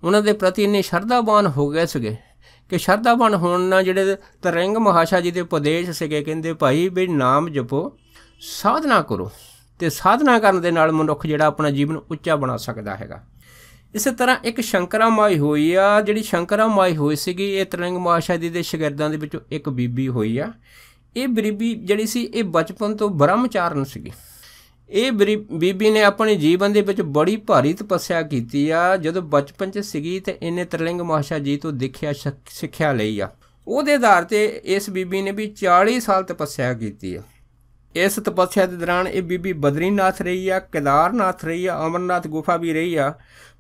ਉਹਨਾਂ ਦੇ ਪ੍ਰਤੀ ਇੰਨੇ ਸ਼ਰਧਾਵਾਨ ਹੋ ਗਏ ਸੀਗੇ ਕਿ ਸ਼ਰਧਾਵਾਨ ਹੋਣ ਨਾਲ ਜਿਹੜੇ ਤਰੰਗ ਮਹਾਸ਼ਾ ਜੀ ਦੇ ਉਪਦੇਸ਼ ਸੀਗੇ ਕਹਿੰਦੇ ਭਾਈ ਵੀ ਨਾਮ ਜਪੋ ਸਾਧਨਾ ਕਰੋ ਤੇ ਸਾਧਨਾ ਕਰਨ ਦੇ ਨਾਲ ਮਨੁੱਖ ਜਿਹੜਾ ਆਪਣਾ ਜੀਵਨ ਉੱਚਾ ਬਣਾ ਸਕਦਾ ਹੈਗਾ ਇਸੇ ਤਰ੍ਹਾਂ ਇੱਕ ਸ਼ੰਕਰਾ ਮਾਈ ਹੋਈ ਆ ਜਿਹੜੀ ਸ਼ੰਕਰਾ ਮਾਈ ਹੋਈ ਸੀਗੀ ਇਹ ਤਰੰਗ ਮਹਾਸ਼ਾ ਜੀ ਦੇ ਸ਼ਗਿਰਦਾਂ ਦੇ ਵਿੱਚੋਂ ਇੱਕ ਬੀਬੀ ਹੋਈ ਆ ਇਹ ਬੀਬੀ ਜਿਹੜੀ ਸੀ ਇਹ ਬਚਪਨ ਤੋਂ ਬ੍ਰਹਮਚਾਰਨ ਸੀਗੀ ਇਹ ਬੀਬੀ ਨੇ ਆਪਣੇ ਜੀਵਨ ਦੇ ਵਿੱਚ ਬੜੀ ਭਾਰੀ ਤਪੱਸਿਆ ਕੀਤੀ ਆ ਜਦੋਂ ਬਚਪਨ 'ਚ ਸੀਗੀ ਤੇ ਇਹਨੇ ਤਰਲਿੰਗ ਮਹਾਸ਼ਾ ਜੀ ਤੋਂ ਦੇਖਿਆ ਸਿੱਖਿਆ ਲਈ ਆ ਉਹਦੇ ਆਧਾਰ ਤੇ ਇਸ ਬੀਬੀ ਨੇ ਵੀ 40 ਸਾਲ ਤਪੱਸਿਆ ਕੀਤੀ ਆ ਇਸ ਤਪੱਸਿਆ ਦੇ ਦੌਰਾਨ ਇਹ ਬੀਬੀ ਬਦਰੀਨਾਥ ਰਹੀ ਆ ਕੇਦਾਰਨਾਥ ਰਹੀ ਆ ਅਮਰਨਾਥ ਗੁਫਾ ਵੀ ਰਹੀ ਆ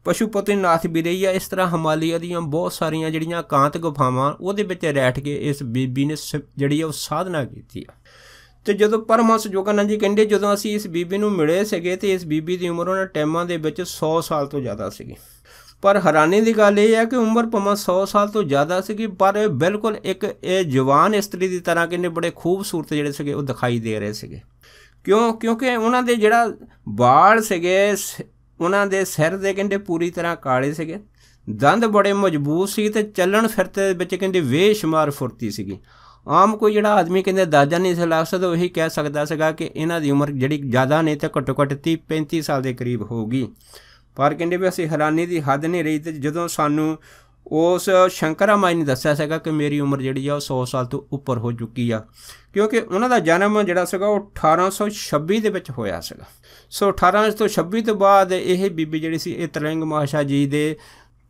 ਪਸ਼ੂਪਤੀਨਾਥ ਵੀ ਰਹੀ ਆ ਇਸ ਤਰ੍ਹਾਂ ਹਿਮਾਲਿਆ ਦੀਆਂ ਬਹੁਤ ਸਾਰੀਆਂ ਜਿਹੜੀਆਂ ਕਾਂਤ ਗੁਫਾਵਾਂ ਉਹਦੇ ਵਿੱਚ ਰਹਿ ਕੇ ਇਸ ਬੀਬੀ ਨੇ ਜਿਹੜੀ ਉਹ ਸਾਧਨਾ ਕੀਤੀ ਆ ਤੇ ਜਦੋਂ ਪਰਮਹੰਸ ਜੋਗਾਨੰਦ ਜੀ ਕਹਿੰਦੇ ਜਦੋਂ ਅਸੀਂ ਇਸ ਬੀਬੀ ਨੂੰ ਮਿਲੇ ਸੀਗੇ ਤੇ ਇਸ ਬੀਬੀ ਦੀ ਉਮਰ ਉਹਨਾਂ ਟਾਈਮਾਂ ਦੇ ਵਿੱਚ 100 ਸਾਲ ਤੋਂ ਜ਼ਿਆਦਾ ਸੀਗੀ ਪਰ ਹੈਰਾਨੀ ਦੀ ਗੱਲ ਇਹ ਹੈ ਕਿ ਉਮਰ ਭਾਵੇਂ 100 ਸਾਲ ਤੋਂ ਜ਼ਿਆਦਾ ਸੀਗੀ ਪਰ ਇਹ ਬਿਲਕੁਲ ਇੱਕ ਇਹ ਜਵਾਨ ਇਸਤਰੀ ਦੀ ਤਰ੍ਹਾਂ ਕਿੰਨੇ ਬੜੇ ਖੂਬਸੂਰਤ ਜਿਹੜੇ ਸੀਗੇ ਉਹ ਦਿਖਾਈ ਦੇ ਰਹੇ ਸੀਗੇ ਕਿਉਂ ਕਿਉਂਕਿ ਉਹਨਾਂ ਦੇ ਜਿਹੜਾ ਵਾਲ ਸੀਗੇ ਉਹਨਾਂ ਦੇ ਸਿਰ ਦੇ ਕਹਿੰਦੇ ਪੂਰੀ ਤਰ੍ਹਾਂ ਕਾਲੇ ਸੀਗੇ ਦੰਦ ਬੜੇ ਮਜ਼ਬੂਤ ਸੀ ਤੇ ਚੱਲਣ ਫਿਰਤੇ ਵਿੱਚ ਕਹਿੰਦੇ ਵੇਸ਼ਮਾਰ ਫੁਰਤੀ ਸੀਗੀ ਆਮ ਕੋਈ ਜਿਹੜਾ ਆਦਮੀ ਕਹਿੰਦੇ ਦਾਦਾ ਨਹੀਂ ਸੀ ਲੱਗ ਸਕਦਾ ਉਹੀ ਕਹਿ ਸਕਦਾ ਸੀਗਾ ਕਿ ਇਹਨਾਂ ਦੀ ਉਮਰ ਜਿਹੜੀ ਜ਼ਿਆਦਾ ਨਹੀਂ ਤੇ ਘੱਟੋ ਘੱਟ 30 35 ਸਾਲ ਦੇ ਕਰੀਬ ਹੋਊਗੀ ਪਰ ਕਹਿੰਦੇ ਵੀ ਅਸੀਂ ਹੈਰਾਨੀ ਦੀ ਹੱਦ ਨਹੀਂ ਰਹੀ ਤੇ ਜਦੋਂ ਸਾਨੂੰ ਉਸ ਮਾਈ ਨੇ ਦੱਸਿਆ ਸੀਗਾ ਕਿ ਮੇਰੀ ਉਮਰ ਜਿਹੜੀ ਆ ਉਹ 100 ਸਾਲ ਤੋਂ ਉੱਪਰ ਹੋ ਚੁੱਕੀ ਆ ਕਿਉਂਕਿ ਉਹਨਾਂ ਦਾ ਜਨਮ ਜਿਹੜਾ ਸੀਗਾ ਉਹ 1826 ਦੇ ਵਿੱਚ ਹੋਇਆ ਸੀਗਾ ਸੋ 1826 ਤੋਂ ਬਾਅਦ ਇਹ ਬੀਬੀ ਜਿਹੜੀ ਸੀ ਇਹ ਤਰਲਿੰਗ ਮਹਾਸ਼ਾ ਜੀ ਦੇ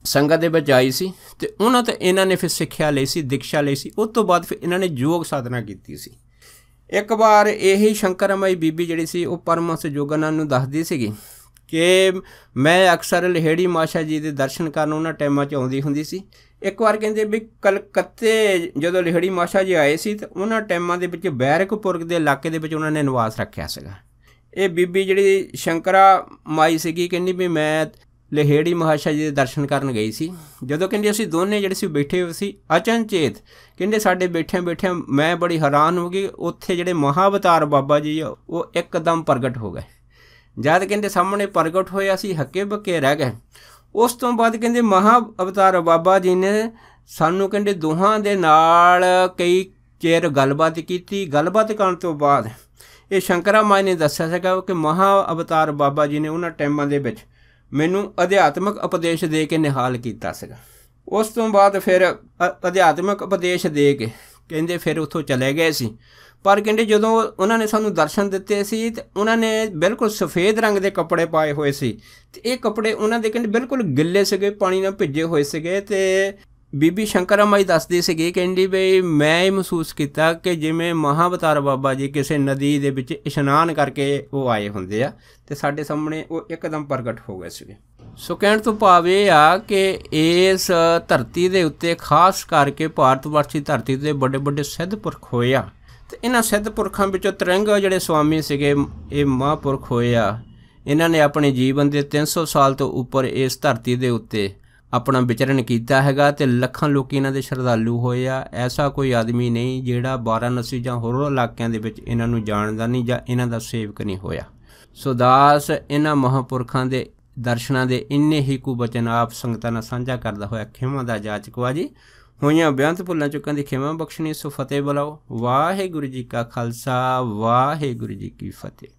ਸੰਗਤ ਦੇ ਵਿੱਚ ਆਈ ਸੀ ਤੇ ਉਹਨਾਂ ਤੇ ਇਹਨਾਂ ਨੇ ਫਿਰ ਸਿੱਖਿਆ ਲਈ ਸੀ ਦੀਕਸ਼ਾ ਲਈ ਸੀ ਉਸ ਤੋਂ ਬਾਅਦ ਫਿਰ ਇਹਨਾਂ ਨੇ ਯੋਗ ਸਾਧਨਾ ਕੀਤੀ ਸੀ ਇੱਕ ਵਾਰ ਇਹੀ ਸ਼ੰਕਰਮਈ ਬੀਬੀ ਜਿਹੜੀ ਸੀ ਉਹ ਪਰਮਸ ਜੋਗਨਾਂ ਨੂੰ ਦੱਸਦੀ ਸੀਗੀ ਕਿ ਮੈਂ ਅਕਸਰ ਲਹਿੜੀ ਮਾਸ਼ਾ ਜੀ ਦੇ ਦਰਸ਼ਨ ਕਰਨ ਉਹਨਾਂ ਟਾਈਮਾਂ 'ਚ ਆਉਂਦੀ ਹੁੰਦੀ ਸੀ ਇੱਕ ਵਾਰ ਕਹਿੰਦੇ ਵੀ ਕਲਕੱਤੇ ਜਦੋਂ ਲਹਿੜੀ ਮਾਸ਼ਾ ਜੀ ਆਏ ਸੀ ਤਾਂ ਉਹਨਾਂ ਟਾਈਮਾਂ ਦੇ ਵਿੱਚ ਬੈਰਕਪੁਰ ਦੇ ਇਲਾਕੇ ਦੇ ਵਿੱਚ ਉਹਨਾਂ ਨੇ ਨਿਵਾਸ ਰੱਖਿਆ ਸੀਗਾ ਇਹ ਬੀਬੀ ਜਿਹੜੀ ਸ਼ੰਕਰਾ ਮਾਈ ਸੀਗੀ ਕਹਿੰਦੀ ਵੀ ਮੈਂ ਲਹੇੜੀ ਮਹਾਸ਼ਾ ਜੀ ਦੇ ਦਰਸ਼ਨ ਕਰਨ ਗਈ ਸੀ ਜਦੋਂ ਕਹਿੰਦੇ ਅਸੀਂ ਦੋਨੇ ਜਿਹੜੇ ਸੀ ਬੈਠੇ ਹੋਏ ਸੀ ਅਚਨਚੇਤ ਕਹਿੰਦੇ ਸਾਡੇ ਬੈਠੇ ਬੈਠੇ ਮੈਂ ਬੜੀ ਹੈਰਾਨ ਹੋ ਗਈ ਉੱਥੇ ਜਿਹੜੇ ਮਹਾਵਤਾਰ ਬਾਬਾ ਜੀ ਉਹ ਇੱਕਦਮ ਪ੍ਰਗਟ ਹੋ ਗਏ ਜਦ ਕਹਿੰਦੇ ਸਾਹਮਣੇ ਪ੍ਰਗਟ ਹੋਏ ਅਸੀਂ ਹੱਕੇ ਬੱਕੇ ਰਹਿ ਗਏ ਉਸ ਤੋਂ ਬਾਅਦ ਕਹਿੰਦੇ ਮਹਾ ਅਵਤਾਰ ਬਾਬਾ ਜੀ ਨੇ ਸਾਨੂੰ ਕਹਿੰਦੇ ਦੋਹਾਂ ਦੇ ਨਾਲ ਕਈ ਚਿਰ ਗੱਲਬਾਤ ਕੀਤੀ ਗੱਲਬਾਤ ਕਰਨ ਤੋਂ ਬਾਅਦ ਇਹ ਸ਼ੰਕਰਾ ਮਾਈ ਨੇ ਦੱਸਿਆ ਸੀਗਾ ਕਿ ਮਹਾ ਅਵਤਾਰ ਬਾਬਾ ਜੀ ਨੇ ਉਹਨਾਂ ਟਾਈਮਾਂ ਦੇ ਵਿੱਚ ਮੈਨੂੰ ਅਧਿਆਤਮਿਕ ਉਪਦੇਸ਼ ਦੇ ਕੇ ਨਿਹਾਲ ਕੀਤਾ ਸੀਗਾ ਉਸ ਤੋਂ ਬਾਅਦ ਫਿਰ ਅਧਿਆਤਮਿਕ ਉਪਦੇਸ਼ ਦੇ ਕੇ ਕਹਿੰਦੇ ਫਿਰ ਉੱਥੋਂ ਚਲੇ ਗਏ ਸੀ ਪਰ ਕਹਿੰਦੇ ਜਦੋਂ ਉਹਨਾਂ ਨੇ ਸਾਨੂੰ ਦਰਸ਼ਨ ਦਿੱਤੇ ਸੀ ਤੇ ਉਹਨਾਂ ਨੇ ਬਿਲਕੁਲ ਸਫੇਦ ਰੰਗ ਦੇ ਕੱਪੜੇ ਪਾਏ ਹੋਏ ਸੀ ਤੇ ਇਹ ਕੱਪੜੇ ਉਹਨਾਂ ਦੇ ਕਹਿੰਦੇ ਬਿਲਕੁਲ ਗਿੱਲੇ ਸੀਗੇ ਪਾਣੀ ਨਾਲ ਭਿੱਜੇ ਹੋਏ ਸੀਗੇ ਤੇ ਬੀਬੀ ਸ਼ੰਕਰਮਈ ਅਮਾਈ ਦੱਸਦੇ ਸੀਗੇ ਕਹਿੰਦੀ ਵੀ ਮੈਂ ਇਹ ਮਹਿਸੂਸ ਕੀਤਾ ਕਿ ਜਿਵੇਂ ਮਹਾਵਤਾਰ ਬਾਬਾ ਜੀ ਕਿਸੇ ਨਦੀ ਦੇ ਵਿੱਚ ਇਸ਼ਨਾਨ ਕਰਕੇ ਉਹ ਆਏ ਹੁੰਦੇ ਆ ਤੇ ਸਾਡੇ ਸਾਹਮਣੇ ਉਹ ਇੱਕਦਮ ਪ੍ਰਗਟ ਹੋ ਗਏ ਸੀਗੇ ਸੋ ਕਹਿਣ ਤੋਂ ਭਾਵ ਇਹ ਆ ਕਿ ਇਸ ਧਰਤੀ ਦੇ ਉੱਤੇ ਖਾਸ ਕਰਕੇ ਭਾਰਤ ਵਰਸ਼ੀ ਧਰਤੀ ਤੇ ਵੱਡੇ ਵੱਡੇ ਸਿੱਧ ਪੁਰਖ ਹੋਏ ਆ ਤੇ ਇਹਨਾਂ ਸਿੱਧ ਪੁਰਖਾਂ ਵਿੱਚੋਂ ਤਰੰਗ ਜਿਹੜੇ ਸੁਆਮੀ ਸੀਗੇ ਇਹ ਮਹਾਪੁਰਖ ਹੋਏ ਆ ਇਹਨਾਂ ਨੇ ਆਪਣੇ ਜੀਵਨ ਦੇ 300 ਸਾਲ ਤੋਂ ਉੱਪਰ ਇਸ ਧਰਤੀ ਦੇ ਉੱਤੇ ਆਪਣਾ ਵਿਚਰਨ ਕੀਤਾ ਹੈਗਾ ਤੇ ਲੱਖਾਂ ਲੋਕ ਇਹਨਾਂ ਦੇ ਸ਼ਰਧਾਲੂ ਹੋਏ ਆ ਐਸਾ ਕੋਈ ਆਦਮੀ ਨਹੀਂ ਜਿਹੜਾ ਬਾਰਾਨਸੀ ਜਾਂ ਹੋਰ ਇਲਾਕਿਆਂ ਦੇ ਵਿੱਚ ਇਹਨਾਂ ਨੂੰ ਜਾਣਦਾ ਨਹੀਂ ਜਾਂ ਇਹਨਾਂ ਦਾ ਸੇਵਕ ਨਹੀਂ ਹੋਇਆ ਸੋ ਦਾਸ ਇਹਨਾਂ ਮਹਾਪੁਰਖਾਂ ਦੇ ਦਰਸ਼ਨਾਂ ਦੇ ਇੰਨੇ ਹੀ ਕੁ ਬਚਨ ਆਪ ਸੰਗਤਾਂ ਨਾਲ ਸਾਂਝਾ ਕਰਦਾ ਹੋਇਆ ਖਿਮਾ ਦਾ ਜਾਚਕਵਾ ਜੀ ਹੋਈਆਂ ਬਿਆੰਤ ਭੁੱਲਾਂ ਚੁੱਕਾਂ ਦੀ ਖਿਮਾ ਬਖਸ਼ਣੀ ਸੋ ਫਤਿਹ ਬੁਲਾਓ ਵਾਹਿਗੁਰੂ ਜੀ ਕਾ ਖਾਲਸਾ ਵਾਹਿਗੁਰੂ ਜੀ ਕੀ ਫਤਿਹ